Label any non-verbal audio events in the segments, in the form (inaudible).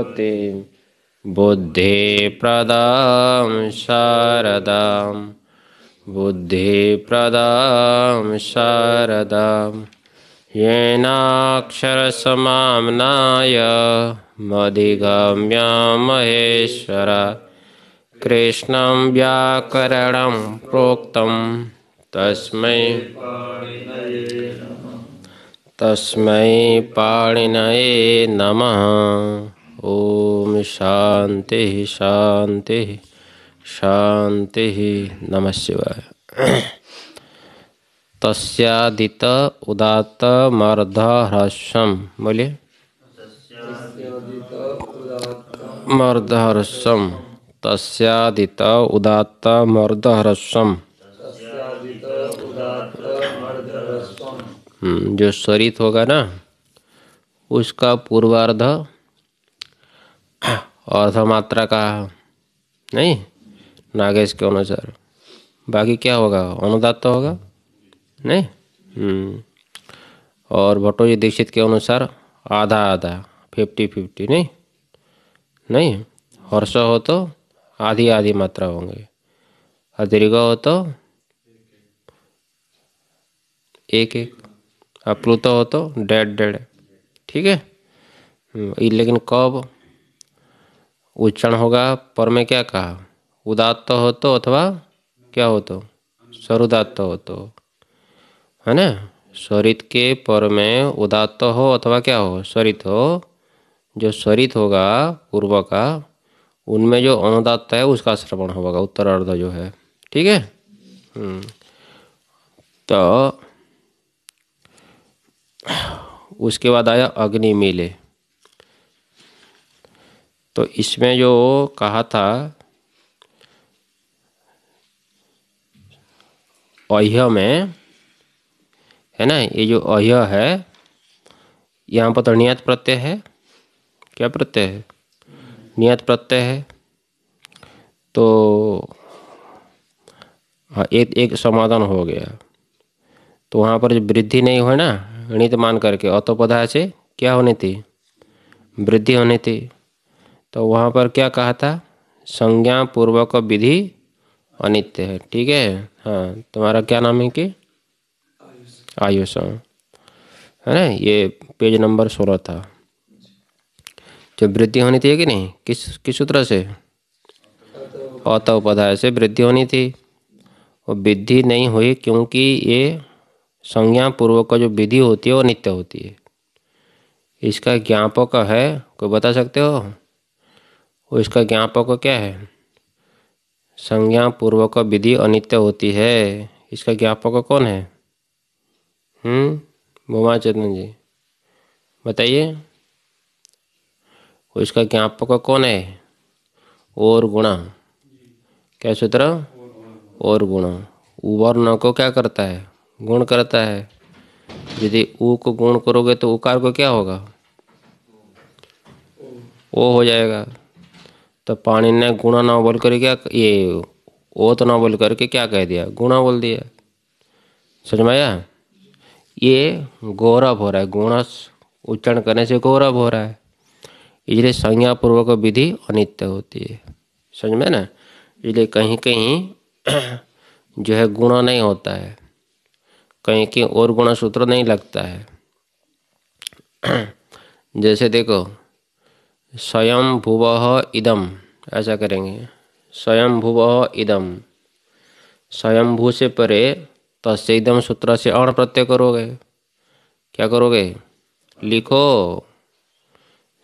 ते बुद्धे प्रदां शारदां शारदा प्रदां शारदां येनाक्षरसमाम्नाय मधिगम्या महेश्वरा कृष्णं व्याकरणं प्रोक्तं तस्मै तस्मै पाणिनये नमः ओम शांति शांति शांति नम शिवाय तस्यादित उदात मर्द हर्षम बोलिए मर्द हर्षम तस्यादित उदात मर्द हर्षम हम्म, जो स्वरित होगा ना उसका पूर्वार्ध मात्रा का नहीं नागेश के अनुसार बाकी क्या होगा अनुदात तो होगा नहीं हम्म। और भटोजी दीक्षित के अनुसार आधा आधा फिफ्टी फिफ्टी नहीं नहीं हर्ष हो तो आधी आधी मात्रा होंगे और दीर्घ हो तो एक एक और हो तो डेढ़ डेढ़ ठीक है हम्म, लेकिन कब उच्चारण होगा पर में क्या कहा उदात्त हो तो अथवा क्या हो तो स्वरुदात्त हो तो है ना स्वरित के पर में उदात्त हो अथवा क्या हो स्वरित हो जो स्वरित होगा पूर्व का उनमें जो अनुदात्त है उसका श्रवण होगा उत्तर अर्ध जो है ठीक है हम्म। तो उसके बाद आया अग्नि मिले तो इसमें जो कहा था अह्य में है ना ये जो अह्य है यहाँ पर तो नियत प्रत्यय है क्या प्रत्यय है नियत प्रत्यय है तो हाँ एक एक समाधान हो गया तो वहाँ पर जो वृद्धि नहीं हुआ ना गणित मान करके अतोपदा से क्या होनी थी वृद्धि होनी थी तो वहाँ पर क्या कहा था संज्ञा पूर्वक विधि अनित्य है ठीक है हाँ तुम्हारा क्या नाम है कि आयुष है ना ये पेज नंबर सोलह था जो वृद्धि होनी थी कि नहीं किस किस सूत्र से अत उपाध्याय से वृद्धि होनी थी और वृद्धि नहीं हुई क्योंकि ये संज्ञा पूर्वक का जो विधि होती है वो नित्य होती है इसका ज्ञापक है कोई बता सकते हो और इसका ज्ञापक क्या है संज्ञा पूर्वक विधि अनित्य होती है इसका ज्ञापक कौन है बोमा हम्म, चंदन जी बताइए इसका ज्ञापक कौन है और गुणा क्या सूत्र और गुणा वर्ण को क्या करता है गुण करता है यदि ऊ को गुण करोगे तो उकार को क्या होगा ओ हो जाएगा तो पानी ने गुणा ना बोल कर क्या ये ओत ना बोल करके क्या कह दिया गुणा बोल दिया समझ में आया ये गौरव हो रहा है गुणा उच्चारण करने से गौरव हो रहा है इसलिए संज्ञापूर्वक विधि अनित्य होती है समझ में ना इसलिए कहीं कहीं (clears throat) जो है गुणा नहीं होता है कहीं कहीं और गुणा सूत्र नहीं लगता है (clears throat) जैसे देखो स्वयं भुव इदम ऐसा करेंगे स्वयं भुव इदम स्वयं भू से परे तस्य इदम सूत्र से अण प्रत्यय करोगे क्या करोगे लिखो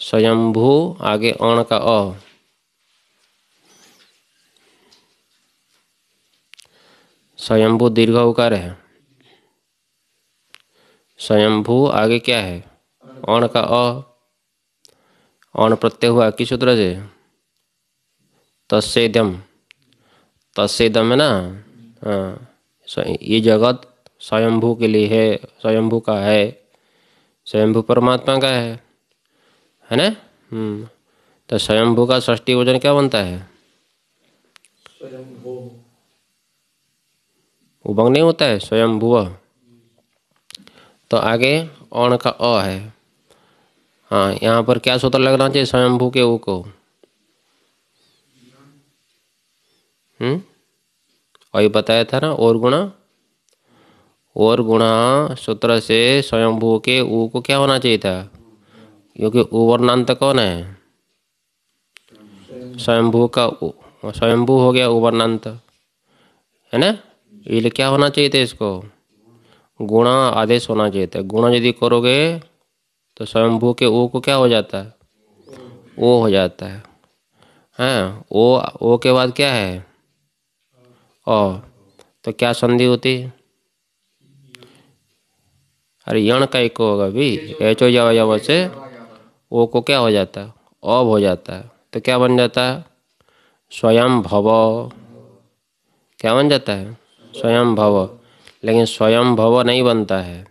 स्वयं भू आगे अण का अ स्वयंभू दीर्घ उकार है स्वयंभू आगे क्या है अण का अ अण प्रत्यय हुआ किस सूत्र से तस्दम तस्दम है ना ये जगत स्वयंभू के लिए है स्वयंभू का है स्वयंभू परमात्मा का है है ना हम्म, तो स्वयंभू का षष्टि वजन क्या बनता है उभंग नहीं होता है स्वयंभू तो आगे अण का अ है हाँ यहाँ पर क्या सूत्र लगना चाहिए स्वयंभू के ऊ को वही हम्म? बताया था ना और गुणा और गुणा सूत्र से स्वयंभू के ऊ को क्या होना चाहिए था क्योंकि ऊ वर्णांत कौन है स्वयंभू का स्वयंभू हो गया ऊ है ना ये क्या होना चाहिए था इसको गुणा आदेश होना चाहिए था गुणा यदि करोगे तो स्वयंभू के ओ को क्या हो जाता है ओ हो जाता है हाँ ओ ओ के बाद क्या है ओ तो क्या संधि होती है अरे यण का एक होगा भी एच ओ जावा जावा से ओ को क्या हो जाता है अब हो जाता है तो क्या बन जाता है स्वयं भव क्या बन जाता है स्वयं भव लेकिन स्वयं भव नहीं बनता है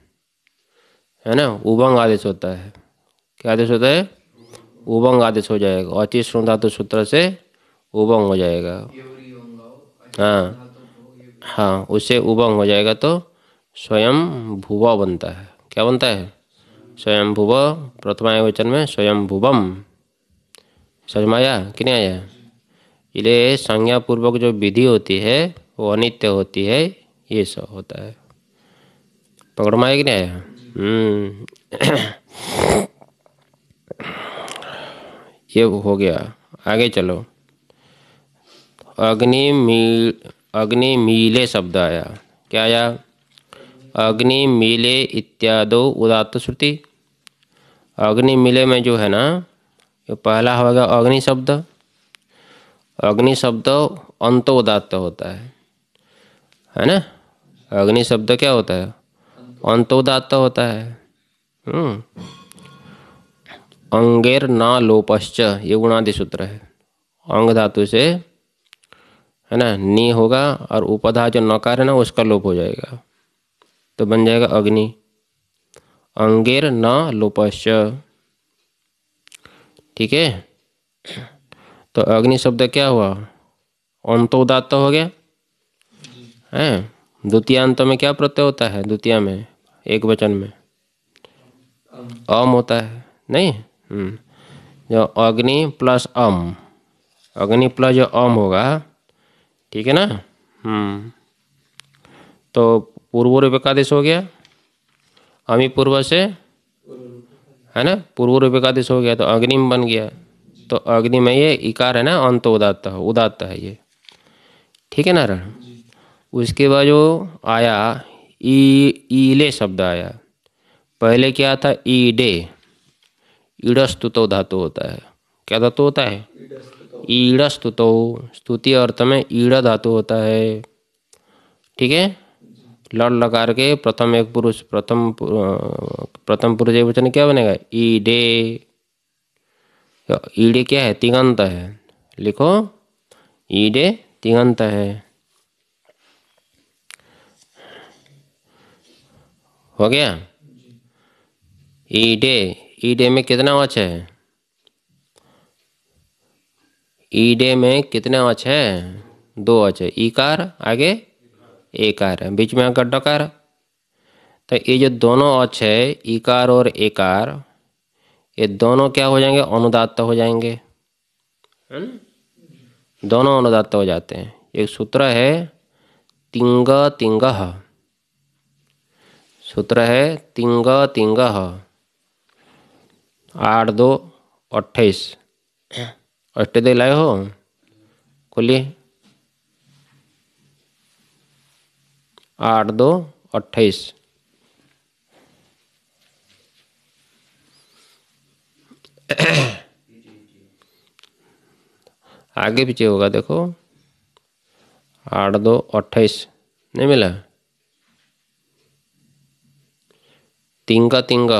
है ना उभंग आदेश होता है क्या आदेश होता है उभंग आदेश हो जाएगा और तीस धातु सूत्र से उभंग हो जाएगा हाँ हाँ उससे उभंग हो जाएगा तो स्वयं भुवा बनता है क्या बनता है स्वयं भुव प्रथमा वचन में स्वयं भुवम समझ में आया कि नहीं आया इसलिए संज्ञापूर्वक जो विधि होती है वो अनित्य होती है ये सब होता है पकड़ माया कि नहीं आया हम्म। (coughs) ये हो गया आगे चलो अग्नि मील अग्नि मीले शब्द आया क्या आया अग्नि मिले इत्यादो उदात्त श्रुति अग्नि मिले में जो है ना ये पहला होगा अग्नि शब्द अग्नि शब्द अंत उदात्त होता है है ना अग्नि शब्द क्या होता है अंतोदात्त होता है हम्म। अंगेर ना लोपश्च ये गुणादि सूत्र है अंग धातु से है ना नी होगा और उपधा जो नकार है ना उसका लोप हो जाएगा तो बन जाएगा अग्नि अंगेर न लोपश्च ठीक है तो अग्नि शब्द क्या हुआ अंतोदात्त हो गया है द्वितीयांत में क्या प्रत्यय होता है द्वितीय में एक वचन में अम होता है नहीं हम्म। जो अग्नि प्लस अम अग्नि प्लस जो अम होगा ठीक है ना हम्म। तो पूर्व रूप एकादेश हो गया अमी पूर्व से है ना पूर्व रूप एकादेश हो गया तो अग्नि में बन गया तो अग्नि में ये इकार है ना अंत उदात हो है ये ठीक है ना रण उसके बाद जो आया ई ईले शब्द आया पहले क्या था ईडे ईडस्तुत धातु होता है क्या धातु होता है ईड़स्तुत स्तुति अर्थ में ईड़ा धातु होता है ठीक है लड़ लकार के प्रथम एक पुरुष प्रथम प्रथम पुरुष एक वचन क्या बनेगा ईडे ईडे क्या है तिगंत है लिखो ईडे तिगंत है हो गया ई डे ई डे में कितना वॉच है ई e डे में कितने वॉच है दो वॉच है ई e कार आगे ए कार है बीच में आकर डकार तो ये जो दोनों अच है ई e कार और ए कार ये दोनों क्या हो जाएंगे अनुदात्त हो जाएंगे है दोनों अनुदात्त हो जाते हैं एक सूत्र है तिंग तिंग सूत्र है तिंग तिंग आठ दो अट्ठाईस दे लाए हो खोलिए आठ दो अट्ठाईस आगे पीछे होगा देखो आठ दो अट्ठाईस नहीं मिला तिंगा तिंगा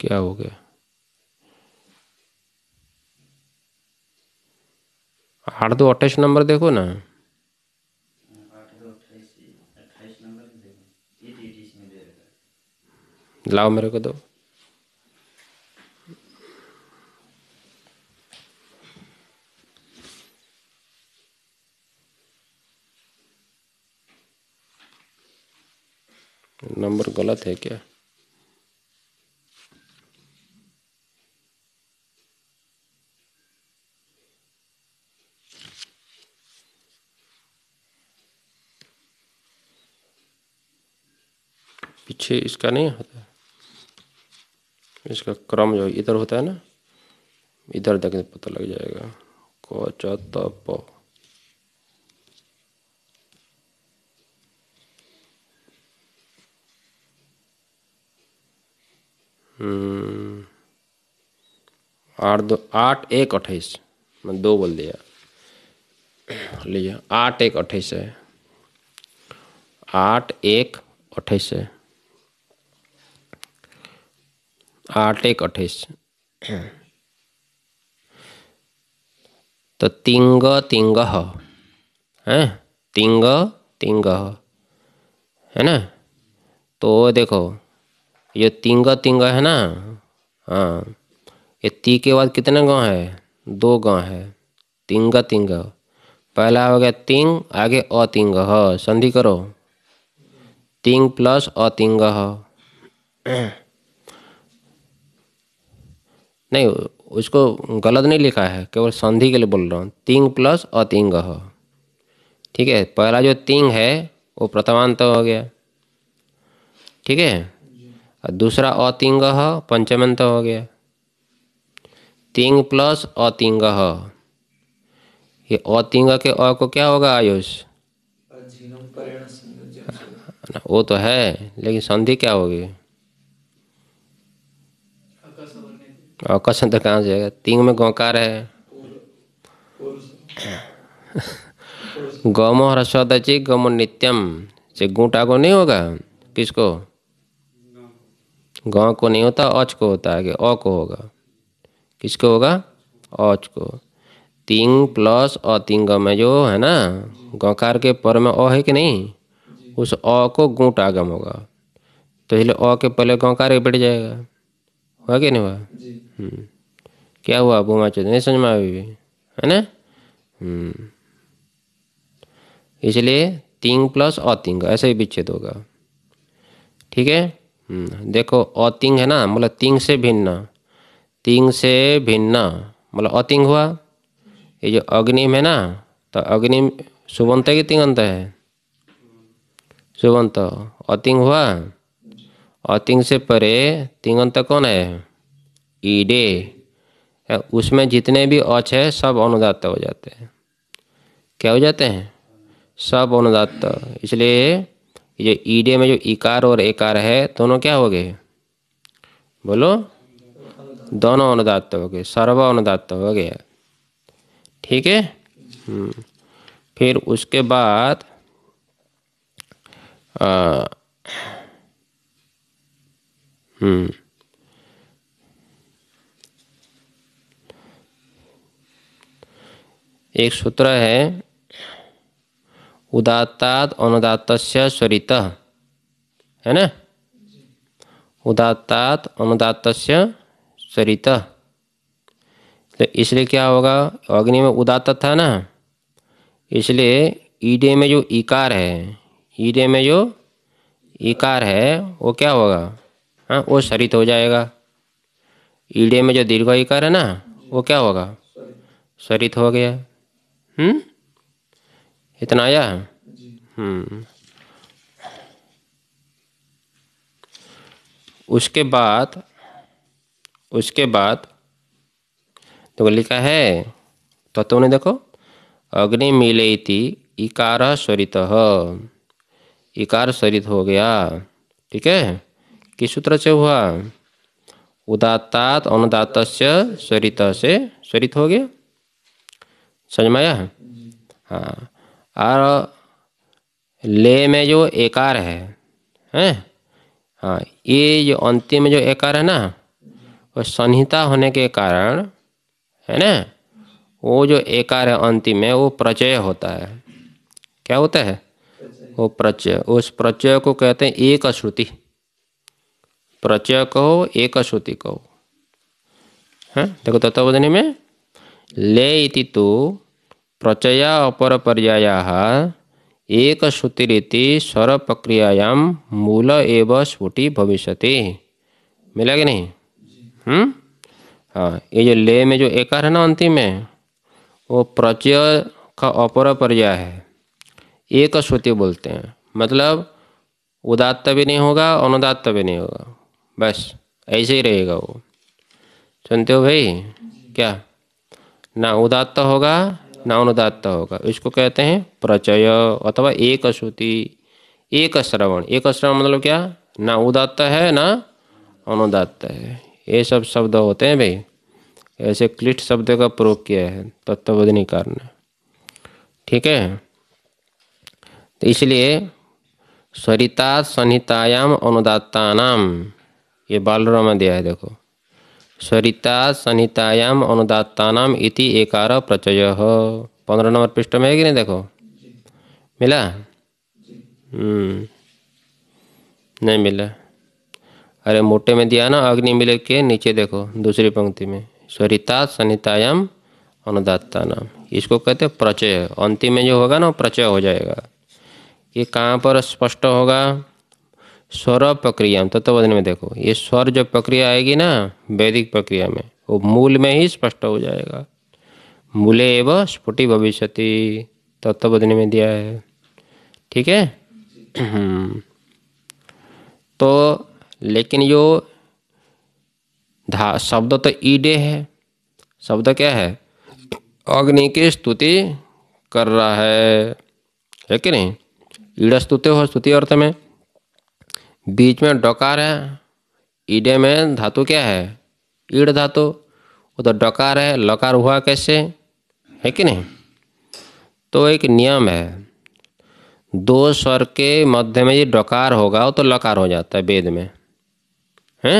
क्या हो गया आठ दो अट्ठाईस नंबर देखो ना लाओ मेरे को दो नंबर गलत है क्या पीछे इसका नहीं होता इसका क्रम जो इधर होता है ना इधर देखने पता लग जाएगा को चौथा पौ हम्म, आठ दो आठ एक अट्ठाईस मैं दो बोल दिया लीजिए आठ एक अट्ठाईस है आठ एक अट्ठाईस है आठ एक अट्ठाईस तो तिंग तिंग है तिंग तिंग है ना तो देखो ये तिंगा तिंगा है ना हाँ ये ती के बाद कितने गांव है दो गांव है तिंगा तिंगा पहला हो गया तिंग आगे अतिंग ह हाँ, संधि करो तिंग प्लस अतिंग हाँ। (clears throat) नहीं उसको गलत नहीं लिखा है केवल संधि के लिए बोल रहा हूँ तिंग प्लस अतिंग हो हाँ। ठीक है पहला जो तिंग है वो प्रथमांत हो गया ठीक है दूसरा अतिंग पंचमंत हो गया तिंग प्लस अतिंग ये अतिंग के अ को क्या होगा आयुष वो तो है लेकिन संधि क्या होगी अकसंत तो कहाँ से जाएगा तिंग में गौकार है गौमो ह्रस्वदची गौमो नित्यम से गुटा को नहीं होगा किसको गाँव को नहीं होता औच को होता है आगे औ को होगा किसको होगा औच को तिंग प्लस अतिंग में जो है ना गौकार के पर में अ है कि नहीं उस अ को गूट आगम होगा तो इसलिए अ के पहले गौकार के बैठ जाएगा हुआ कि नहीं हुआ हम्म। क्या हुआ बुमा चौधरी नहीं समझ में अभी भी है ना हम्म। इसलिए तिंग प्लस अतिंग ऐसा ही विच्छेद होगा ठीक है हम्म, देखो अतिंग है ना मतलब तिंग से भिन्न तिंग से भिन्न मतलब अतिंग हुआ ये जो अग्निम है ना तो अग्निम सुबंत है कि तिंगंत है सुबंत अतिंग हुआ अतिंग से परे तिंगंत कौन है ईडे उसमें जितने भी अच है सब अनुदात हो जाते हैं क्या हो जाते हैं सब अनुदात इसलिए ये ईडे में जो इकार और एकार है दोनों क्या हो गए बोलो दोनों अनुदात हो गए सर्व अनुदात हो गया ठीक है हम्म। फिर उसके बाद हम्म एक सूत्र है उदात्ताद अनुदात स्वरित है ना उदात्ताद अनुदात स्वरित तो इसलिए क्या होगा अग्नि में उदात्त था ना इसलिए ईडे में जो इकार है ईडे में जो इकार है वो क्या होगा हाँ वो सरित हो जाएगा ईडे में जो दीर्घ इकार है ना वो क्या होगा स्वरित हो गया हम्म इतना आया है हम्म। उसके बाद उसके बाद देखो लिखा है तत्व तो ने देखो अग्नि मिले थी इकार स्वरित इकार स्वरित हो गया ठीक है किस सूत्र से हुआ उदात्तात अनुदात स्वरित से स्वरित हो गया समझ में आया हाँ और ले में जो एकार है हैं हाँ ये जो अंतिम जो एकार है ना वो संहिता होने के कारण है ना वो जो एकार है अंतिम में वो प्रचय होता है क्या होता है वो प्रचय उस प्रचय को कहते हैं एक श्रुति प्रचय कहो एक श्रुति कहो है हाँ, देखो तत्वधनी में ले इति तो प्रचया अपरपर्यायाः स्वर प्रक्रिया मूल एव स्फुटि भविष्य मिला कि नहीं हम्म हाँ ये जो ले में जो एकार है ना अंतिम में वो प्रचय का अपर पर्याय है एक श्रुति बोलते हैं मतलब उदात्त भी नहीं होगा अनुदात्त भी नहीं होगा बस ऐसे ही रहेगा वो सुनते हो भाई क्या ना उदात्त होगा नामनुदात्ता होगा इसको कहते हैं प्रचय अथवा एक श्रुति एक श्रवण एक श्रवण मतलब क्या ना उदात्त है ना अनुदात्त है ये सब शब्द होते हैं भाई ऐसे क्लिष्ट शब्द का प्रयोग किया है तत्वबोधनीकार ने ठीक है तो इसलिए स्वरिता संहितायाम अनुदाता नाम ये बालरा में दिया है देखो स्वरिता संहितायाम अनुदातानाम इति एकार प्रचय पंद्रह नंबर पृष्ठ में है कि नहीं देखो मिला हम्म। नहीं मिला अरे मोटे में दिया ना अग्नि मिले के नीचे देखो दूसरी पंक्ति में स्वरिता संहितायाम अनुदाता नाम इसको कहते हैं प्रचय अंतिम में जो होगा ना प्रचय हो जाएगा ये कहाँ पर स्पष्ट होगा स्वर प्रक्रिया तत्वजन में देखो ये स्वर जो प्रक्रिया आएगी ना वैदिक प्रक्रिया में वो मूल में ही स्पष्ट हो जाएगा मूले एव स्फुटि भविष्य तत्वबोधन में दिया है ठीक है हम्म। तो लेकिन यो धा शब्द तो ईडे है शब्द क्या है अग्नि की स्तुति कर रहा है है कि नहीं ईड स्तुति हो स्तुति अर्थ में बीच में डकार है ईडे में धातु क्या है ईड धातु वो तो डकार है लकार हुआ कैसे है कि नहीं तो एक नियम है दो स्वर के मध्य में ये डकार होगा वो तो लकार हो जाता है वेद में हैं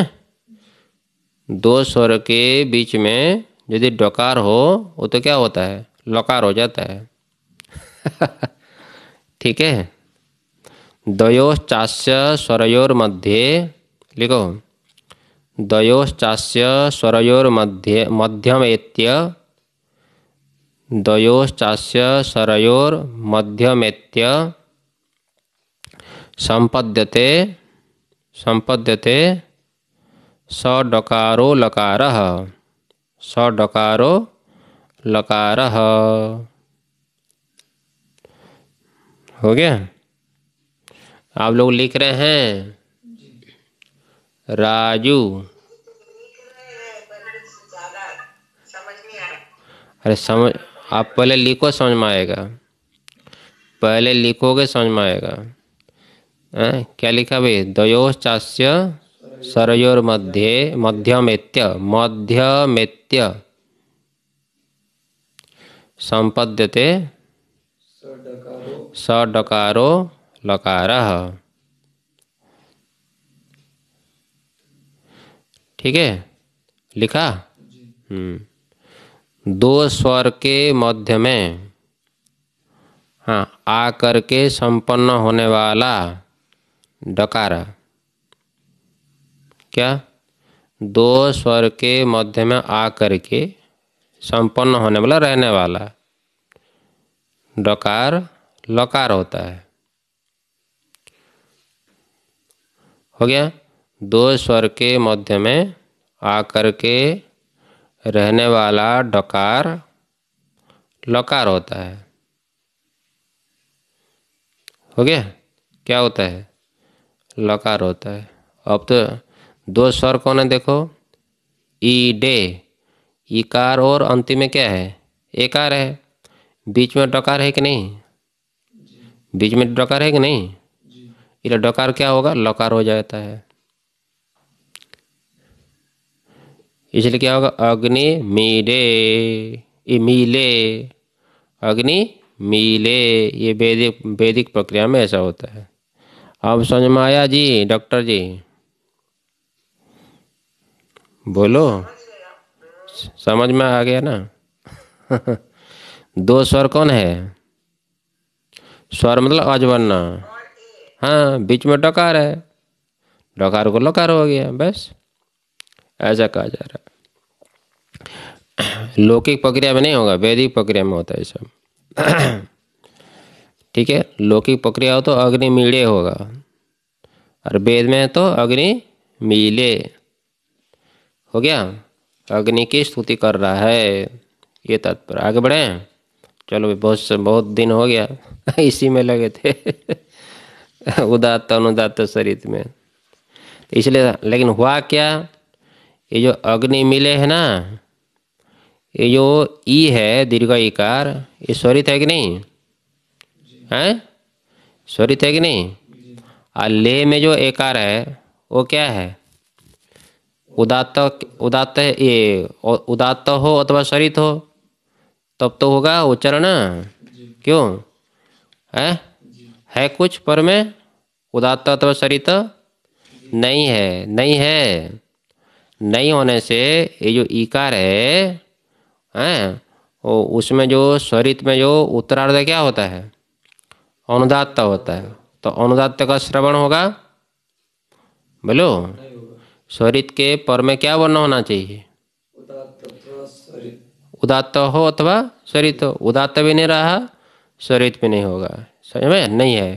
दो स्वर के बीच में यदि डकार हो वो तो क्या होता है लकार हो जाता है (laughs) ठीक है दयोश्चास्य स्वरयोर मध्ये लिखो दयोश्चास्य स्वरयोर मध्ये मध्यम एत्य दयोश्चास्य स्वरयोर मध्यमेत्य संपद्यते संपद्यते स डकारो लकार स डकारो लकार हो गया आप लोग लिख रहे हैं राजू अरे समझ आप पहले लिखो समझ में आएगा पहले लिखोगे समझ में आएगा आ, क्या लिखा भाई सरयोर मध्य मध्यमेत्य मध्यमेत्य संपद्यते स डकारो लकार ठीक है लिखा हम्म। दो स्वर के मध्य में हाँ आकर के संपन्न होने वाला डकारा क्या दो स्वर के मध्य में आ के संपन्न होने वाला रहने वाला डकार लकार होता है हो गया दो स्वर के मध्य में आकर के रहने वाला डकार लकार होता है हो गया क्या होता है लकार होता है अब तो दो स्वर कौन है देखो ई डे इकार और अंतिम में क्या है एकार है बीच में डकार है कि नहीं बीच में डकार है कि नहीं इधर डकार क्या होगा लकार हो जाता है इसलिए क्या होगा अग्नि मीले ये मीले अग्नि मीले ये वैदिक वैदिक प्रक्रिया में ऐसा होता है अब समझ में आया जी डॉक्टर जी बोलो समझ में आ गया ना (laughs) दो स्वर कौन है स्वर मतलब अजवर्ण हाँ बीच में डकार है डकार को लकार हो गया बस ऐसा कहा जा रहा है लौकिक प्रक्रिया में नहीं होगा वैदिक प्रक्रिया में होता है सब ठीक है लौकिक प्रक्रिया हो तो अग्नि मीले होगा और वेद में तो अग्नि मीले हो गया अग्नि की स्तुति कर रहा है ये तत्पर आगे बढ़े चलो बहुत बहुत दिन हो गया (laughs) इसी में लगे थे (laughs) उदात्त अनुदात्त शरीर में इसलिए लेकिन हुआ क्या ये जो अग्नि मिले है ना ये जो ई है दीर्घ इकार ये स्वरित है कि नहीं है स्वरित है कि नहीं और ले में जो एकार है वो क्या है उदात्त उदात्त ये उदात्त हो अथवा स्वरित हो तब तो होगा उच्चरण क्यों है है कुछ पर में उदात्त अथवा सरित नहीं है नहीं है नहीं होने से ये जो इकार है हैं उसमें जो स्वरित में जो उत्तरार्ध क्या होता है अनुदात्त होता है तो अनुदात्त का श्रवण होगा बोलो स्वरित के पर में क्या वर्ण होना चाहिए उदात्त हो अथवा स्वरित हो उदात्त भी नहीं रहा स्वरित भी नहीं होगा समझ में नहीं है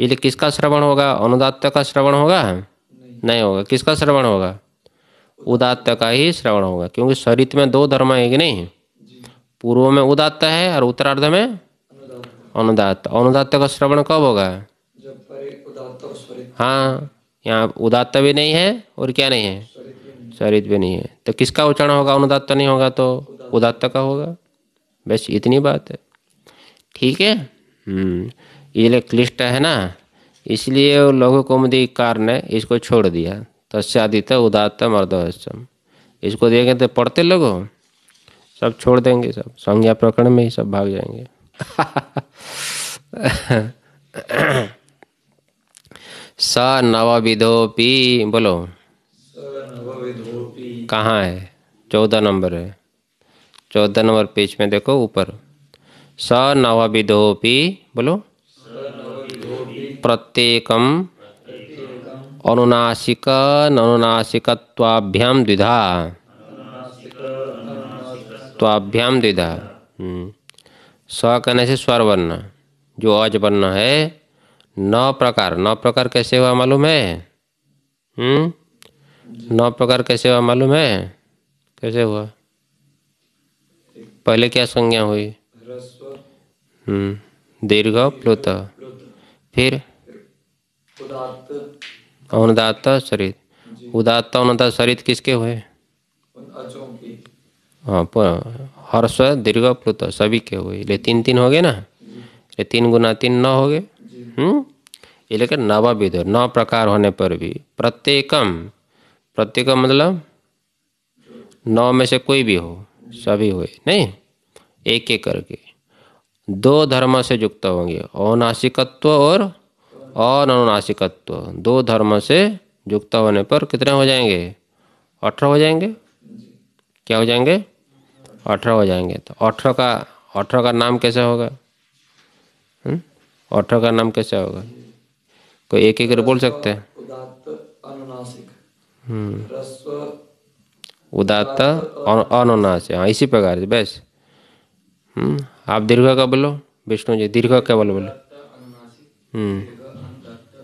ये किसका श्रवण होगा अनुदात्त का श्रवण होगा नहीं, नहीं होगा किसका श्रवण होगा उदात्त का ही श्रवण होगा क्योंकि शरीर में दो धर्म है कि नहीं पूर्व में उदात्त है और उत्तरार्ध में अनुदात्त अनुदात्त का श्रवण कब होगा हाँ यहाँ उदात्त भी नहीं है और क्या नहीं है शरीर भी नहीं है तो किसका उच्चारण होगा अनुदात्त नहीं होगा तो उदात्त का होगा बस इतनी बात है ठीक है हम्म इसलिए क्लिष्ट है ना इसलिए लघु कौमदी कार ने इसको छोड़ दिया तस्यादित उदात्त मर्दवश्यम इसको देखें तो पढ़ते लोग सब छोड़ देंगे सब संज्ञा प्रकरण में ही सब भाग जाएंगे स नवविधोपी बोलो कहाँ है चौदह नंबर है चौदह नंबर पेज में देखो ऊपर स नवविधोपी बोलो प्रत्येकम अनुनासिक अनुनासिकत्वाभ्याम द्विधा त्वाभ्याम द्विधा हम्म। स्व कहने से स्वर वर्ण जो अज वर्ण है नौ प्रकार नौ प्रकार कैसे हुआ मालूम है हम्म। नौ प्रकार कैसे हुआ मालूम है कैसे हुआ पहले क्या संज्ञा हुई हम्म। दीर्घ प्लुत फिर अनुदाता शरीर उदात्ता अनुदाता शरीर किसके हुए हाँ हर्ष दीर्घ प्लुत सभी के हुए ले तीन तीन हो गए ना ये तीन गुना तीन नौ हो गए हम्म ये लेकर नव विध नौ प्रकार होने पर भी प्रत्येकम प्रत्येकम मतलब नौ में से कोई भी हो सभी हुए नहीं एक एक करके दो धर्म से युक्त होंगे औनासिकत्व और और अनुनासिकत्व दो धर्म से युक्त होने पर कितने हो जाएंगे अठारह हो जाएंगे क्या हो जाएंगे अठारह हो जाएंगे तो अठारह का अठारह का नाम कैसे होगा हम्म? अठारह का नाम कैसे होगा कोई एक एक बोल सकते हैं उदात्त अनुनाशिक हम्म। हाँ इसी प्रकार से बस हम्म। आप दीर्घ का बोलो विष्णु जी दीर्घ क्या बोलो बोलो हम्म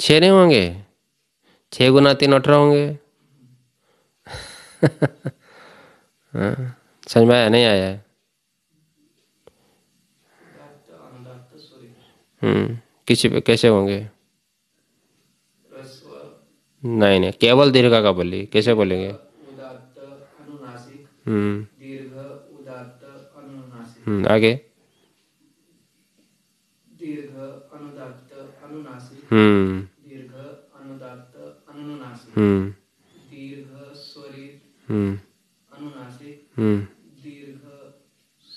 छः नहीं होंगे छः गुना तीन अठारह होंगे हाँ, समझ में आया नहीं आया है हम्म, किसी पे कैसे होंगे नहीं नहीं केवल दीर्घ का बोली कैसे बोलेंगे हम्म। हम्म, आगे हम्म। दीर्घ अनुदात्त अनुनासिक हम्म। दीर्घ स्वरित हम्म। अनुनासिक दीर्घ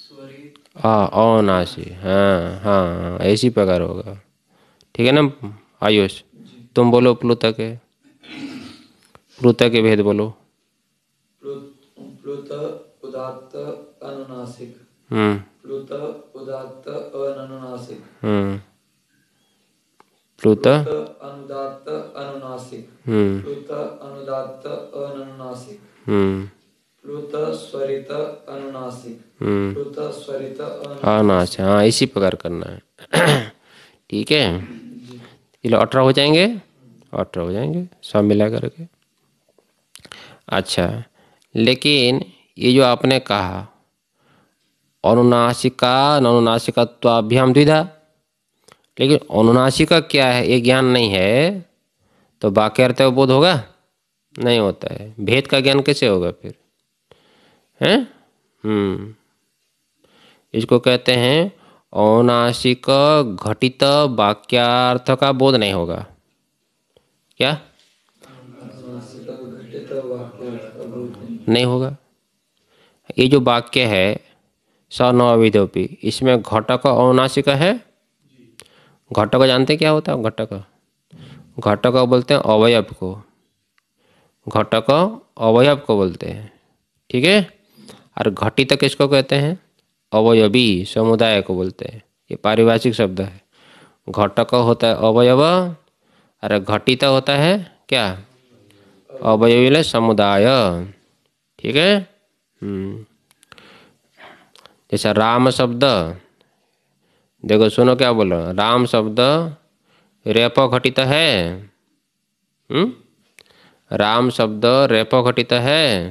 स्वरित अनासिक हाँ, हाँ हाँ ऐसी प्रकार होगा ठीक है ना आयुष तुम बोलो प्लुता के प्लुता के भेद बोलो प्लुत उदात्त अनुनासिक प्लुत उदात्त प्लुत अनुदात अनुनासिक प्लुत अनुदात अनुनासिक प्लुत स्वरित अनुनासिक प्लुत स्वरित अनुनासिक हाँ इसी प्रकार करना है (clears throat) ठीक है ये अठारह हो जाएंगे अठारह हो जाएंगे सब मिला करके अच्छा लेकिन ये जो आपने कहा अनुनासिका अनुनासिकत्वाभ्याम द्विधा लेकिन अनुनाशी का क्या है ये ज्ञान नहीं है तो बाकी अर्थ बोध होगा नहीं होता है भेद का ज्ञान कैसे होगा फिर है हम्म। इसको कहते हैं अनाशिक घटित वाक्यार्थ का बोध नहीं होगा क्या नहीं होगा ये जो वाक्य है स नविदोपी इसमें घटक अनाशिक है घटक जानते क्या होता है घटक घटक बोलते हैं अवयव को घटक अवयव को बोलते हैं ठीक है और घटित किसको कहते हैं अवयवी समुदाय को बोलते हैं ये पारिभाषिक शब्द है घटक होता है अवयव अरे घटित होता है क्या अवयवी समुदाय ठीक है हम्म। जैसा राम शब्द देखो सुनो क्या बोलो राम शब्द रेप घटित है हुँ? हम्म? राम शब्द रेप घटित है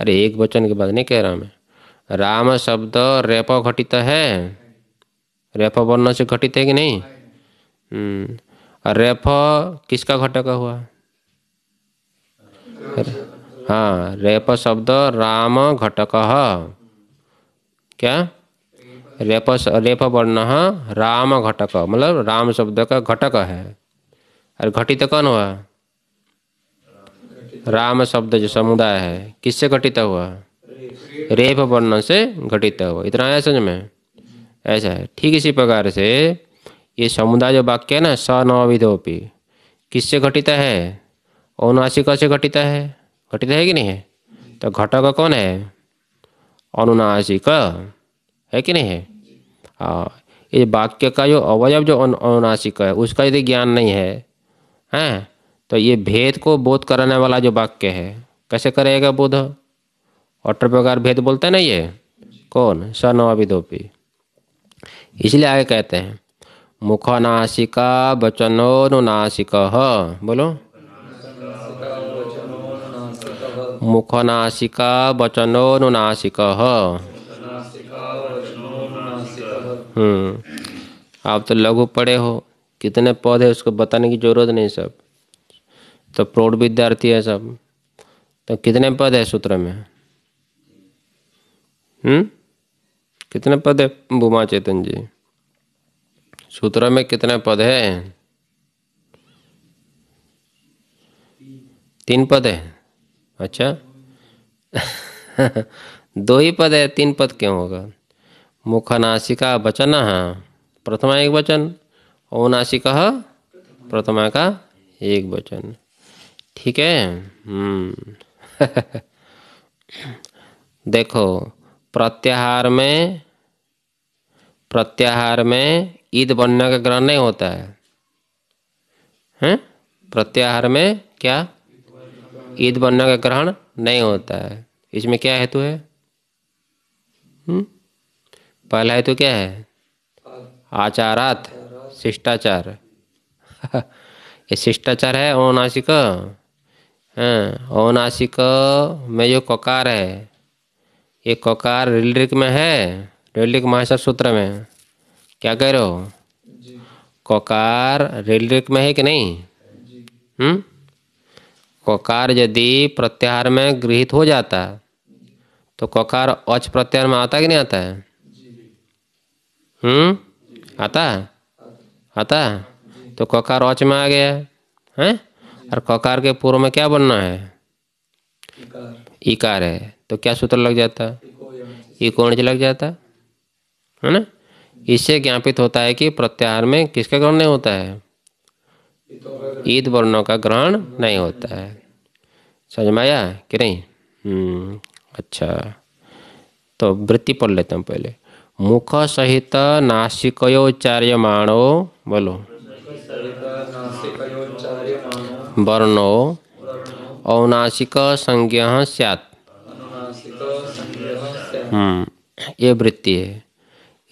अरे एक वचन के बाद नहीं कह रहा मैं राम शब्द रेप घटित है रेप वर्ण से घटित है कि नहीं हम्म। और रेप किसका घटक हुआ हाँ रेप शब्द राम घटक क्या रेप रेप वर्ण राम घटक मतलब राम शब्द का घटक है और घटित कौन हुआ राम शब्द जो समुदाय है किससे घटित हुआ रेप वर्ण से घटित हुआ इतना आया समझ में ऐसा है ठीक इसी प्रकार से ये समुदाय जो वाक्य है ना स नविधोपी किससे घटित है औनाशिका से घटित है घटित है कि नहीं है तो घटक कौन है अनुनासिक है कि नहीं है हाँ ये वाक्य का जो अवयव जो अनुनासिक है उसका यदि ज्ञान नहीं है हैं तो ये भेद को बोध कराने वाला जो वाक्य है कैसे करेगा बोध अठर प्रकार भेद बोलते हैं ना ये कौन स नोपी इसलिए आगे कहते हैं मुखनाशिका वचनोनुनासिक बोलो मुखनाशिक वचनोनुनाशिक हम्म। आप तो लघु पढ़े हो कितने पौधे उसको बताने की जरूरत नहीं सब तो प्रौढ़ विद्यार्थी है सब तो कितने पद है सूत्र में हम्म कितने पद है बुमा चेतन जी सूत्र में कितने पद है तीन पद है अच्छा (laughs) दो ही पद है तीन पद क्यों होगा मुखनाशिका वचन प्रथमा एक वचन औनासिका प्रथमा का एक वचन ठीक है हम्म। (laughs) देखो प्रत्याहार में प्रत्याहार में ईद बनने का ग्रहण नहीं होता है हैं प्रत्याहार में क्या ईद बनना का ग्रहण नहीं होता है इसमें क्या हेतु है, है? हम्म? पहला हेतु क्या है आचारात शिष्टाचार (laughs) ये शिष्टाचार है ओनाशिक ओनाशिक हाँ, में जो ककार है ये ककार रिलिक में है रिलिक महाशर सूत्र में क्या कह रहे हो ककार रिलिक में है कि नहीं हम्म ककार यदि प्रत्याहार में गृहित हो जाता है तो ककार अच प्रत्याहार में आता कि नहीं आता है हम्म आता है आता है तो ककार अच में आ गया है और ककार के पूर्व में क्या बनना है इकार है तो क्या सूत्र लग जाता है इकोणज लग जाता है ना इससे ज्ञापित होता है कि प्रत्याहार में किसका ग्रहण नहीं होता है ईद वर्णों का ग्रहण नहीं होता है समझ में आया कि नहीं हम्म, अच्छा तो वृत्ति पढ़ लेते हैं पहले मुख सहित नासिकोच्चार्यमाणो बोलो वर्णो औनाशिक संज्ञ सैत हम्म, ये वृत्ति है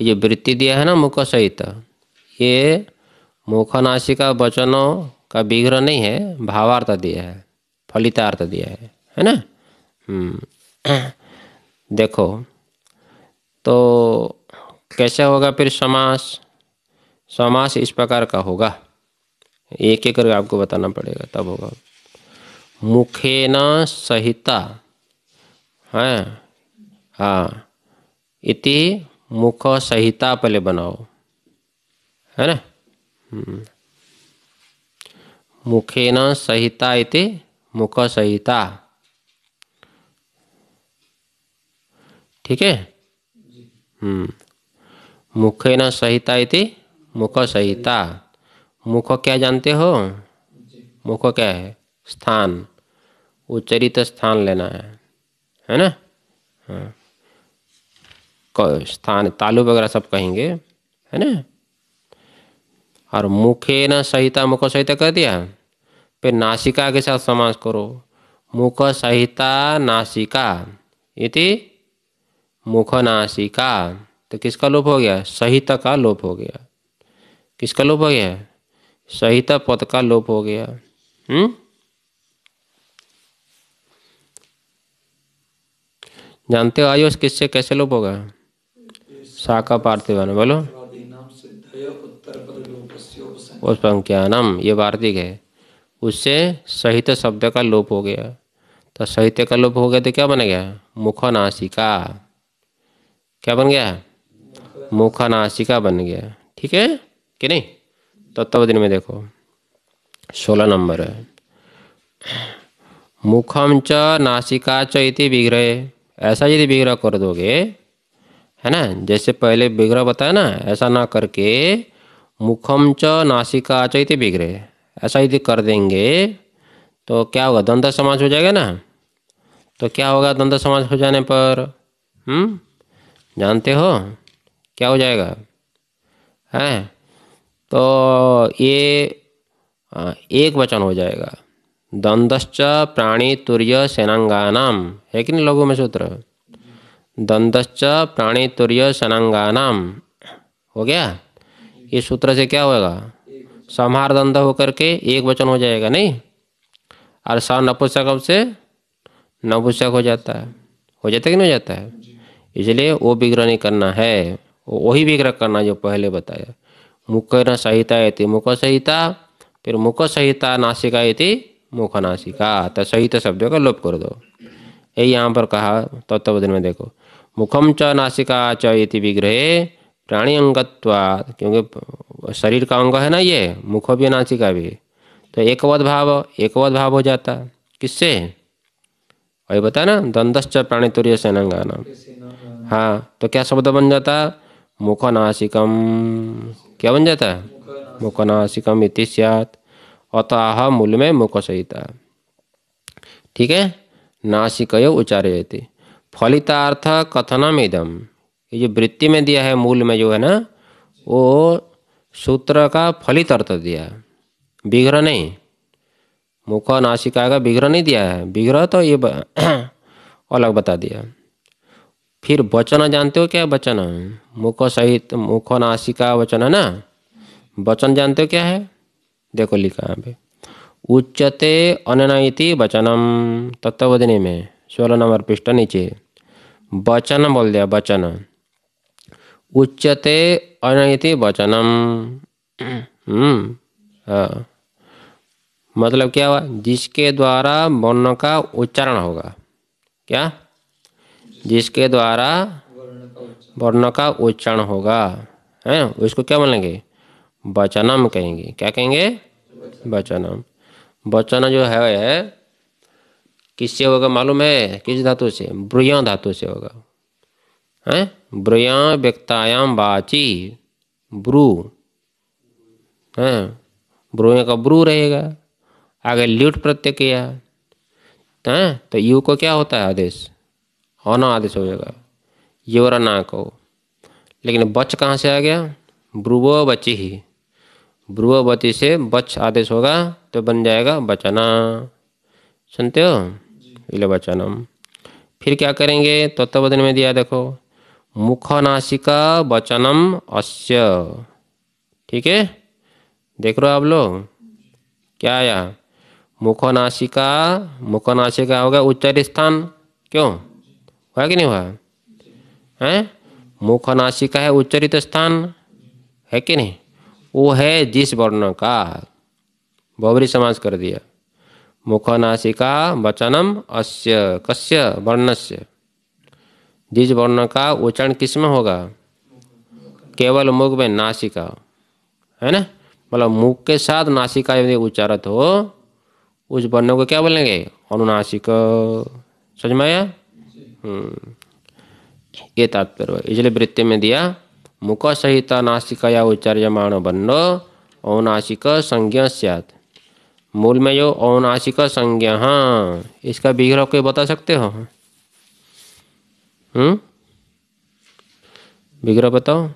ये वृत्ति दिया है ना मुख सहित ये मुखनाशिका वचनों का विग्रह नहीं है भावार्थ दिया है फलितार्थ दिया है है ना हम्म। (clears throat) देखो तो कैसे होगा फिर समास समास इस प्रकार का होगा एक एक करके आपको बताना पड़ेगा तब होगा मुखे न सहिता है हाँ इति मुख सहिता पहले बनाओ है ना मुखेन सहिता इति मुख संहिता ठीक है हम्म। मुखेन संहिता इति मुख संहिता मुख क्या जानते हो मुख क्या है स्थान उच्चरित स्थान लेना है है ना हाँ स्थान तालु वगैरह सब कहेंगे है ना और मुखे न सहिता मुख सहिता कर दिया फिर नासिका के साथ समास करो मुख सहिता नासिका इति मुख नासिका तो किसका लोप हो गया सहित का लोप हो गया किसका लोप हो गया सहित पद का लोप हो गया हम्म जानते हो आयुष किससे कैसे लोप होगा शाका पार्थिवान बोलो उपसंख्यानम ये वार्तिक है उससे सहित शब्द का लोप हो गया तो साहित्य का लोप हो गया तो क्या बन गया मुखनाशिका क्या बन गया मुखनाशिका बन गया ठीक है कि नहीं तत्वदिन तो दिन में देखो सोलह नंबर है मुखम च नासिका च इति विग्रह ऐसा यदि विग्रह कर दोगे है ना जैसे पहले विग्रह बताया ना ऐसा ना करके मुखम च नासिका च इति बिगड़े ऐसा यदि कर देंगे तो क्या होगा दंत समाज हो जाएगा ना तो क्या होगा दंत समाज हो जाने पर हम हम्म? जानते हो क्या हो जाएगा है तो ये एक वचन हो जाएगा दंदश्च प्राणी तुर्य सेनांगानाम है कि नहीं लघु में सूत्र दंदश्च प्राणी तुर्य सेनांगानाम हो गया ये सूत्र से क्या होगा दंध होकर के एक वचन हो जाएगा नहीं और स नपुस्तक से नपुस्तक हो जाता है हो जाता है कि नहीं हो जाता है इसलिए वो विग्रह नहीं करना है वही विग्रह करना जो पहले बताया मुख न संहिता ये मुख संहिता फिर मुख संहिता नासिका ये मुख नासिका तो संहिता शब्द का लोप कर दो यही यहाँ पर कहा तत्व तो में देखो मुखम च नासिका च ये विग्रह प्राणी अंगत्वाद क्योंकि शरीर का अंग है ना ये मुख भी नाचिका भी तो एकवत भाव एकवत भाव हो जाता किससे वही बता ना द्वंदश्च प्राणी तुर्य सेनांगा हाँ तो क्या शब्द बन जाता मुखनाशिकम क्या बन जाता मुखनाशिकम इति सियात आह मूल में मुख सहिता ठीक है नासिकय उच्चार्य फलितार्थ कथनम इदम ये जो वृत्ति में दिया है मूल में जो है ना वो सूत्र का फलित अर्थ दिया है बिघ्र नहीं मुख नासिका का बिघ्र नहीं दिया है बिघ्र तो ये (clears throat) अलग बता दिया फिर वचन जानते हो क्या वचन मुख सहित मुख नासिका वचन है ना वचन जानते हो क्या है देखो लिखा यहाँ पे उच्चते अननायति वचनम तत्वधिनी में सोलह नंबर पृष्ठ नीचे वचन बोल दिया वचन उच्यते अनयति वचनम हम्म, हाँ। मतलब क्या हुआ जिसके द्वारा वर्ण का उच्चारण होगा क्या जिसके द्वारा वर्ण का उच्चारण होगा है उसको क्या बोलेंगे वचनम कहेंगे क्या कहेंगे वचनम वचन जो है किससे होगा मालूम है किस धातु से ब्रुया धातु से होगा हैं ब्रया व्यक्तायाम बाची ब्रू है हाँ, ब्रुए का ब्रू रहेगा आगे ल्यूट प्रत्यय किया है हाँ, तो यू को क्या होता है आदेश होना आदेश हो जाएगा योरा ना को लेकिन बच कहाँ से आ गया ब्रुवो बची ही बची से बच आदेश होगा तो बन जाएगा बचना सुनते हो इले बचनम फिर क्या करेंगे तत्वदन तो में दिया देखो मुखनाशिका वचनम अस्य ठीक है देख रहे हो आप लोग क्या आया मुखनाशिका मुखनाशिका हो गया उच्चर स्थान क्यों हुआ कि नहीं हुआ है मुखनाशिका है उच्चरित स्थान है कि नहीं वो है जिस वर्ण का बबरी समाज कर दिया मुखनाशिका वचनम अश्य कश्य वर्णस्य द्विज वर्ण का उच्चारण किस में होगा केवल मुख में नासिका है ना मतलब मुख के साथ नासिका यदि उच्चारित हो उस वर्ण को क्या बोलेंगे अनुनासिक समझ में आया हम्म। ये तात्पर्य इसलिए वृत्ति में दिया मुख सहित नासिका या उच्चार्यमाण बनो औनाशिक संज्ञा सियात मूल में जो औनाशिक संज्ञा हाँ इसका विग्रह कोई बता सकते हो विग्रह हम्म? बताओ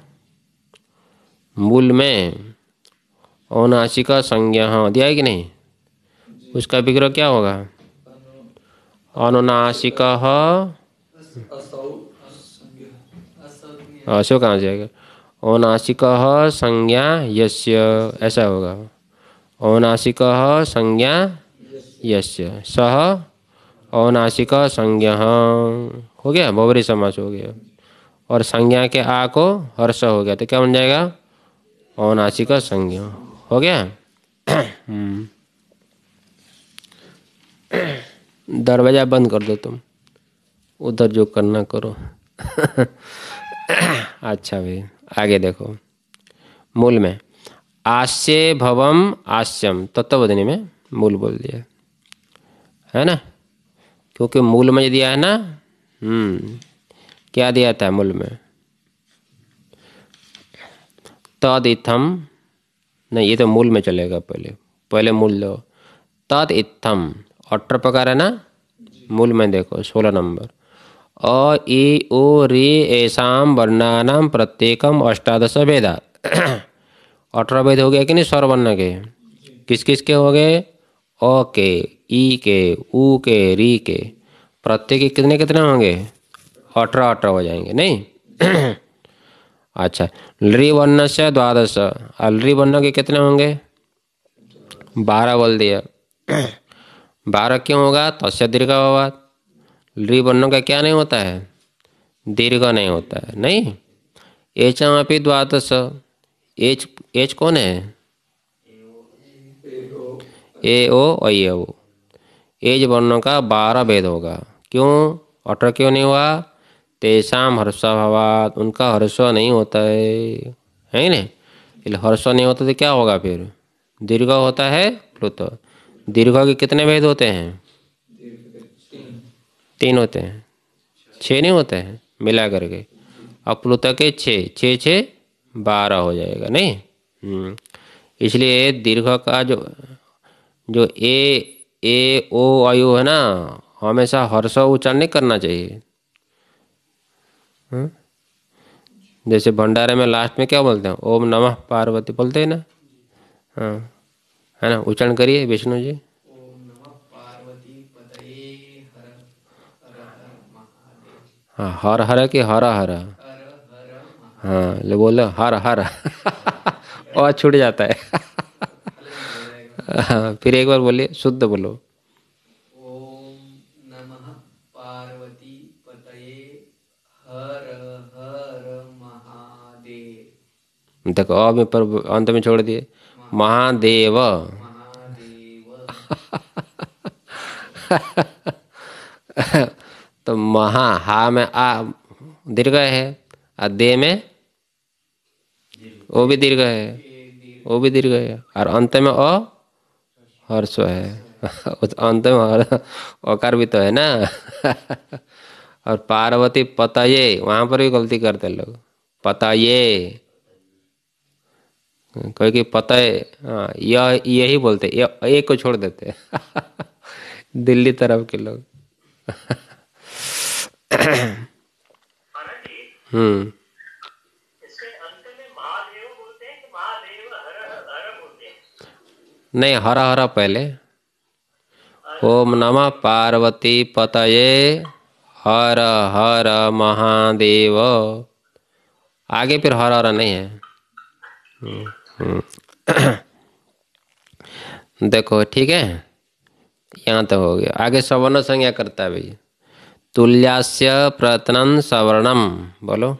मूल में अनाशिका संज्ञा हाँ दिया है कि नहीं उसका विग्रह क्या होगा अनुनाशिक हाँ, अशो कहाँ जाएगा अनाशिक संज्ञा यश्य ऐसा होगा अनाशिक संज्ञा यश्य सह अनाशिका संज्ञा हो गया बबरी समास हो गया और संज्ञा के आ को हर्ष हो गया तो क्या बन जाएगा अनाशिका संज्ञा हो गया हम्म। दरवाज़ा बंद कर दो तुम उधर जो करना करो अच्छा भाई आगे देखो मूल में आश्य भवम आश्यम तत्वदनी में मूल बोल दिया है ना क्योंकि मूल में दिया है ना हम्म। क्या दिया था मूल में तद इथम नहीं ये तो मूल में चलेगा पहले पहले मूल दो तद इथम अठर प्रकार है ना मूल में देखो सोलह नंबर अ ए ओ रे ऐसा वर्णान प्रत्येकम अष्टादश वेदा अठारह (clears throat) वेद हो गया कि नहीं स्वर वर्ण के किस किस के हो गए ओ के ई के ऊ के री के प्रत्यय के कितने कितने होंगे अठारह अठारह हो जाएंगे नहीं (clears throat) अच्छा लरी वर्ण से द्वादश अलरी वर्ण के कितने होंगे बारह बोल दिया (clears throat) बारह क्यों होगा तस्य दीर्घ होगा लरी वर्णों का क्या नहीं होता है दीर्घ नहीं होता है नहीं एच अपी द्वादश एच एच कौन है ए ओ ओ एज वर्णों का बारह भेद होगा क्यों अठर क्यों नहीं हुआ तेषाम हर्षाभावात उनका हर्ष नहीं होता है है ना इसलिए हर्ष नहीं होता तो क्या होगा फिर दीर्घ होता है प्लुत दीर्घ के कितने भेद होते हैं तीन होते हैं छः नहीं होते हैं मिला करके और प्लुत के छः छः छः बारह हो जाएगा नहीं हम्म। इसलिए दीर्घ का जो जो ए ए ओ आयु है ना हमेशा हर्ष उच्चारण नहीं करना चाहिए हुँ? हम्म? जैसे भंडारे में लास्ट में क्या बोलते हैं ओम नमः पार्वती बोलते हैं ना हाँ है ना उच्चारण करिए विष्णु जी हाँ हर हर कि हर हर हाँ बोलो हर हर (laughs) और छूट जाता है (laughs) (laughs) फिर एक बार बोलिए शुद्ध बोलो देखो अब पर अंत में छोड़ दिए महादेव (laughs) तो महा हा में आ दीर्घ है आ दे में वो भी दीर्घ है वो भी दीर्घ है और अंत में अ हर्ष है अंत में हर ओकार भी तो है ना और पार्वती पता ये वहाँ पर भी गलती करते लोग ये कोई पता है हाँ यह यही बोलते ये को छोड़ देते दिल्ली तरफ के लोग हम्म नहीं हरा हरा पहले ओम नमः पार्वती पतये हर हर महादेव आगे फिर हर हर नहीं है हम्म। देखो ठीक है यहाँ तो हो गया आगे सवर्ण संज्ञा करता है भैया तुल्यास्य प्रयत्न सवर्णम बोलो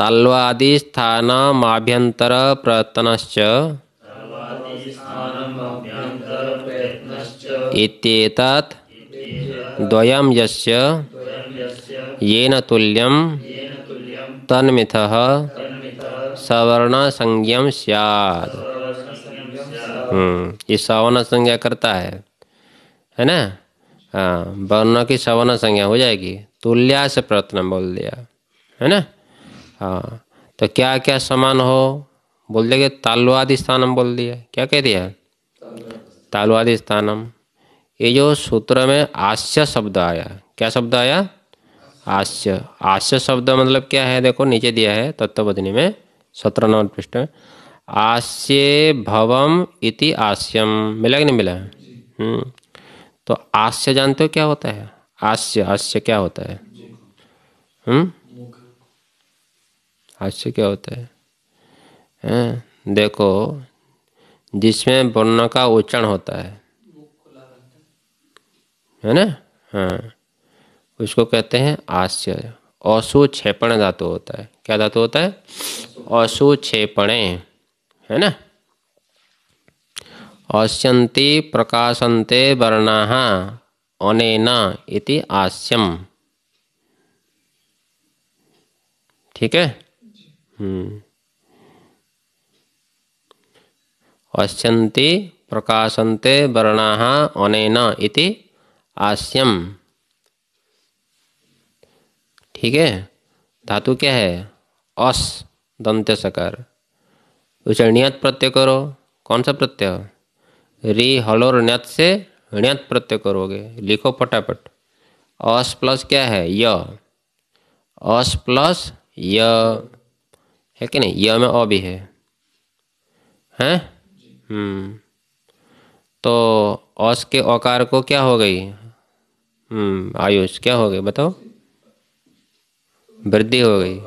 तल्वादिस्थानमाभ्यन्तरप्रयत्नश्च इत्येतत् द्वयं यस्य येन तुल्यं तन्मिथः सवर्णसंज्ञं स्यात् हम्म, ये सवर्ण संज्ञा करता है है ना हाँ वर्ण की सवर्ण संज्ञा हो जाएगी तुल्या से प्रयत्न बोल दिया है ना हाँ तो क्या क्या समान हो बोल देंगे तालुआदि स्थानम बोल दिया क्या कह दिया तालुआदि स्थानम ये जो सूत्र में आस्य शब्द आया क्या शब्द आया आस्य आस्य शब्द मतलब क्या है देखो नीचे दिया है तत्वबोधिनी में सत्रह नंबर पृष्ठ में आस्य भवम इति आस्यम मिला कि नहीं मिला हम्म। तो आस्य जानते हो क्या होता है आस्य आस्य क्या होता है हम्म आश्चर्य क्या होता है हैं देखो जिसमें वर्ण का उच्चारण होता है है ना हाँ उसको कहते हैं आश्चर्य असु छेपण धातु होता है क्या धातु होता है असु छेपणे है ना अश्यंति प्रकाशंते वर्णा अनेन इति आस्यम ठीक है पश्यन्ति हम्म। प्रकाशन्ते वर्णाः अनेन इति आस्यम ठीक है धातु क्या है अस दंत सकार उच्चरणियत प्रत्यय करो कौन सा प्रत्यय रि हलोर न्यत से ण्यत प्रत्यय करोगे लिखो फटाफट अस प्लस क्या है य अस प्लस य है कि नहीं य में अ भी है हैं हम्म। तो औस के औकार को क्या हो गई हम्म, आयुष क्या हो गई बताओ वृद्धि हो गई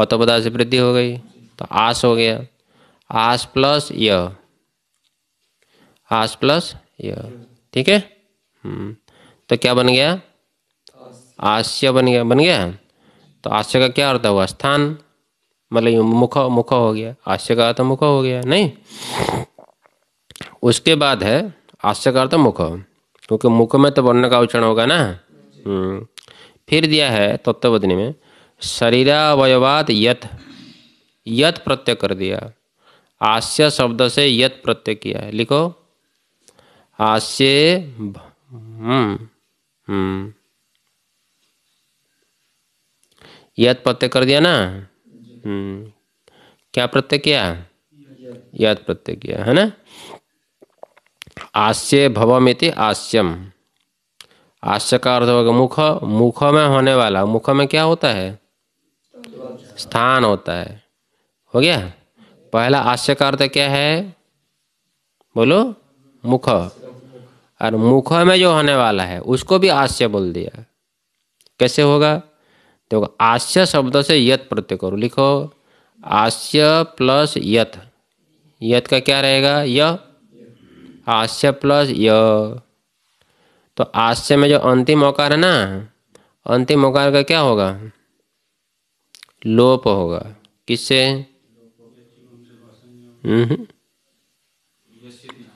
औतोपदा से वृद्धि हो गई तो आस हो गया आस प्लस य आस प्लस य ठीक है हम्म। तो क्या बन गया आस्य बन गया बन गया तो आस्य का क्या अर्थ हुआ स्थान मतलब मुखा मुखा हो गया अर्थ मुखा हो गया नहीं उसके बाद है अर्थ मुख क्योंकि मुख में तो वर्ण का उच्चारण होगा ना हम्म, फिर दिया है तत्वदनी में शरीरावयवाद यथ यथ प्रत्यय कर दिया आस्य शब्द से यथ प्रत्यय किया है लिखो हम्म, हम्म यथ प्रत्यय कर दिया ना हम्म। क्या प्रत्यय किया याद प्रत्यय किया है ना आस्य इति आस्यम आस्य का अर्थ होगा मुख मुख में होने वाला मुख में क्या होता है स्थान होता है हो गया पहला आस्य का अर्थ क्या है बोलो मुख और मुख में जो होने वाला है उसको भी आस्य बोल दिया कैसे होगा देखो आस्य शब्द से यत प्रत्यय करो लिखो आस्य प्लस यथ यथ का क्या रहेगा य आस्य प्लस य तो आस्य में जो अंतिम औकार है ना अंतिम औकार का क्या होगा लोप होगा किससे हम्म।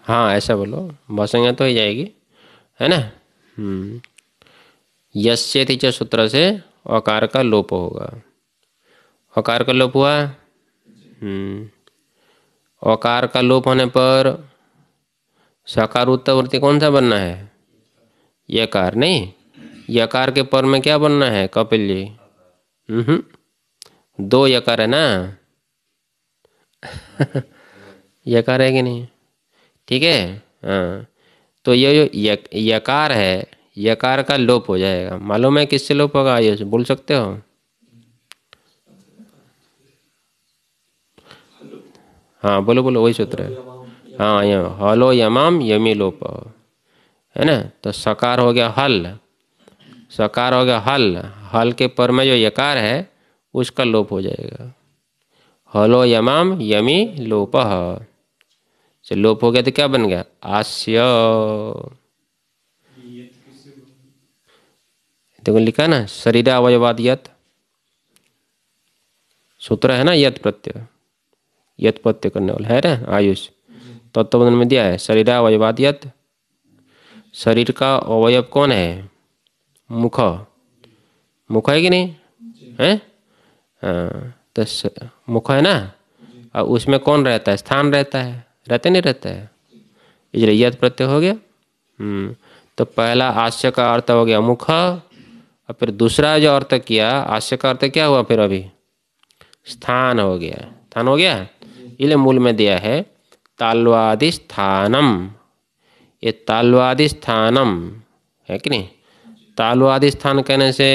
हाँ ऐसा बोलो भाषाया तो ही जाएगी है ना हम्म। यश्य थी सूत्र से अकार का लोप होगा अकार का लोप हुआ अकार हम्म। का लोप होने पर सकार उत्तरवर्ती कौन सा बनना है यकार नहीं यकार के पर में क्या बनना है कपिल जी हम्म। दो यकार है ना (laughs) यकार है कि नहीं ठीक है हाँ तो ये जो यकार है यकार का लोप हो जाएगा मालूम है किससे लोप होगा आयुष बोल सकते हो हाँ बोलो बोलो वही सूत्र है हाँ यम हलो यमाम यमी लोप है ना तो सकार हो गया हल सकार हो गया हल हल के पर में जो यकार है उसका लोप हो जाएगा हलो यमाम यमी लोप से लोप हो गया तो क्या बन गया आश्य देखो लिखा ना शरीर अवयवाद यत सूत्र है ना यत प्रत्यय यत प्रत्यय करने वाला है ना आयुष तत्वबंधन तो में दिया है शरीर अवयवाद यत शरीर का अवयव कौन है मुख मुख है कि नहीं है हाँ, तो मुख है ना और उसमें कौन रहता है स्थान रहता है रहते नहीं रहता है इसलिए यद प्रत्यय हो गया हम्म, तो पहला आश्य का अर्थ हो गया मुख और फिर दूसरा जो अर्थ किया आश्य का अर्थ क्या हुआ फिर अभी स्थान हो गया स्थान हो गया इसलिए मूल में दिया है तालवादि स्थानम ये तालवादि स्थानम है कि नहीं तालवादि स्थान कहने से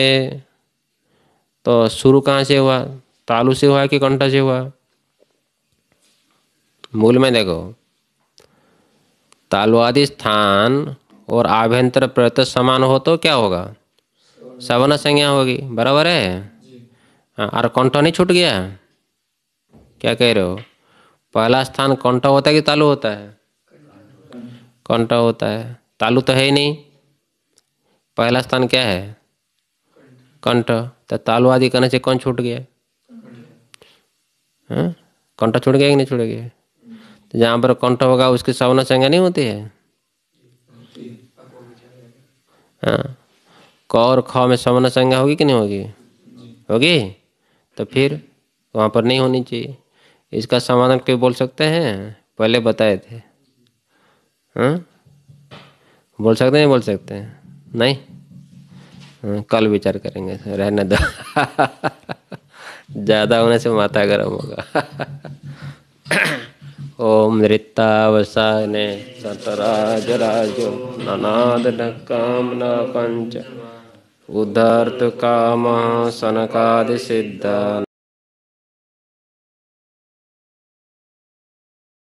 तो शुरू कहाँ से हुआ तालु से हुआ कि कंठ से हुआ मूल में देखो तालवादि स्थान और आभ्यंतर प्रयत समान हो तो क्या होगा सवर्ण संज्ञा होगी बराबर है हाँ और कंठ नहीं छूट गया क्या कह रहे हो पहला स्थान कंठ होता है कि तालु होता है कंठ होता है तालु तो है ही नहीं पहला स्थान क्या है कंठ तो तालु आदि करने से कौन छूट गया हाँ कंठ छूट गया कि नहीं छूट गया तो जहाँ पर कंठ होगा उसकी सवर्ण संज्ञा नहीं होती है हाँ क और ख में समान संज्ञा होगी कि नहीं होगी होगी तो फिर वहाँ पर नहीं होनी चाहिए इसका समाधान कोई बोल सकते हैं पहले बताए थे हाँ बोल सकते नहीं बोल सकते हैं नहीं हाँ, कल विचार करेंगे रहने दो (laughs) ज़्यादा होने से माता गर्म होगा (coughs) ओम नृत्तावसाने राजो ननाद न कामना पंच उदार्त काम सनकादि सिद्धा